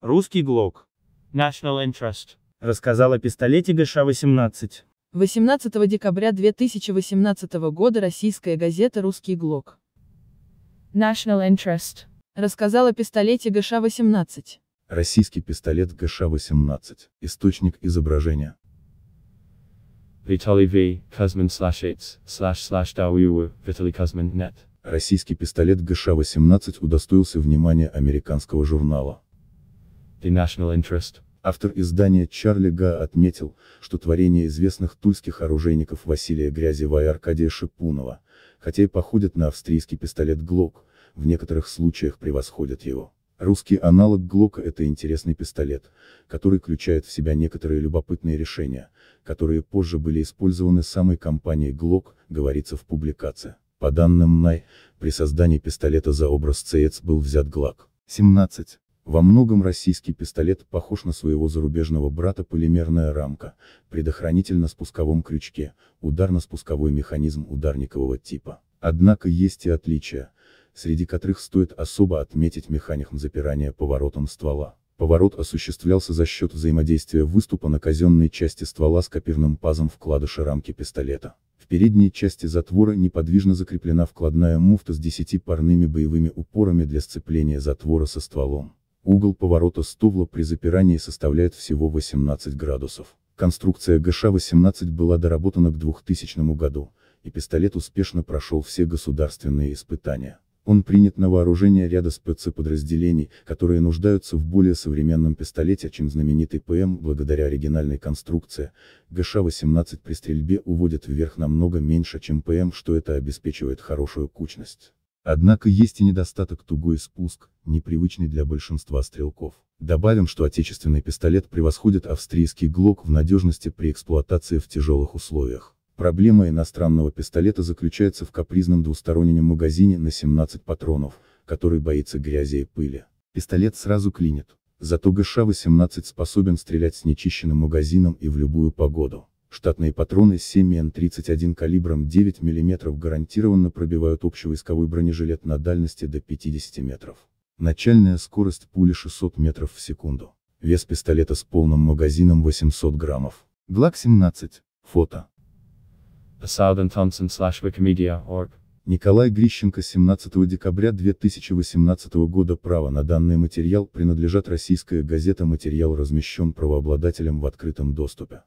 Русский ГЛОК. National Interest. Рассказал о пистолете ГШ-18. 18 а декабря 2018 года российская газета «Русский ГЛОК». National Interest. Рассказал о пистолете ГШ-18. А Российский пистолет ГШ-18. А Источник изображения. Виталий V. Кузьмин слэш слэш слэш Виталий Кузьмин нет. Российский пистолет ГШ-18 удостоился внимания американского журнала the national interest. Автор издания Чарли Га отметил, что творения известных тульских оружейников Василия Грязева и Аркадия Шипунова, хотя и походят на австрийский пистолет Глок, в некоторых случаях превосходят его. Русский аналог Глока – это интересный пистолет, который включает в себя некоторые любопытные решения, которые позже были использованы самой компанией Глок, говорится в публикации. По данным НАЙ, при создании пистолета за образ ЦЕЦ был взят Глок. 17. Во многом российский пистолет похож на своего зарубежного брата полимерная рамка, предохранитель на спусковом крючке, ударно-спусковой механизм ударникового типа. Однако есть и отличия, среди которых стоит особо отметить механизм запирания поворотом ствола. Поворот осуществлялся за счет взаимодействия выступа на казенной части ствола с копирным пазом вкладыша рамки пистолета. В передней части затвора неподвижно закреплена вкладная муфта с 10 парными боевыми упорами для сцепления затвора со стволом. Угол поворота стовла при запирании составляет всего 18 градусов. Конструкция ГШ-18 была доработана к 2000 году, и пистолет успешно прошел все государственные испытания. Он принят на вооружение ряда спецподразделений, которые нуждаются в более современном пистолете, чем знаменитый ПМ, благодаря оригинальной конструкции. ГШ-18 при стрельбе уводит вверх намного меньше, чем ПМ, что это обеспечивает хорошую кучность. Однако есть и недостаток тугой спуск, непривычный для большинства стрелков. Добавим, что отечественный пистолет превосходит австрийский ГЛОК в надежности при эксплуатации в тяжелых условиях. Проблема иностранного пистолета заключается в капризном двустороннем магазине на 17 патронов, который боится грязи и пыли. Пистолет сразу клинит. Зато ГШ-18 способен стрелять с нечищенным магазином и в любую погоду штатные патроны 7М31 калибром 9 мм гарантированно пробивают общевойсковой бронежилет на дальности до 50 метров. Начальная скорость пули 600 метров в секунду. Вес пистолета с полным магазином 800 граммов. Glock 17. Фото. Николай Грищенко 17 декабря 2018 года право на данный материал принадлежат российская газета «Материал» размещен правообладателем в открытом доступе.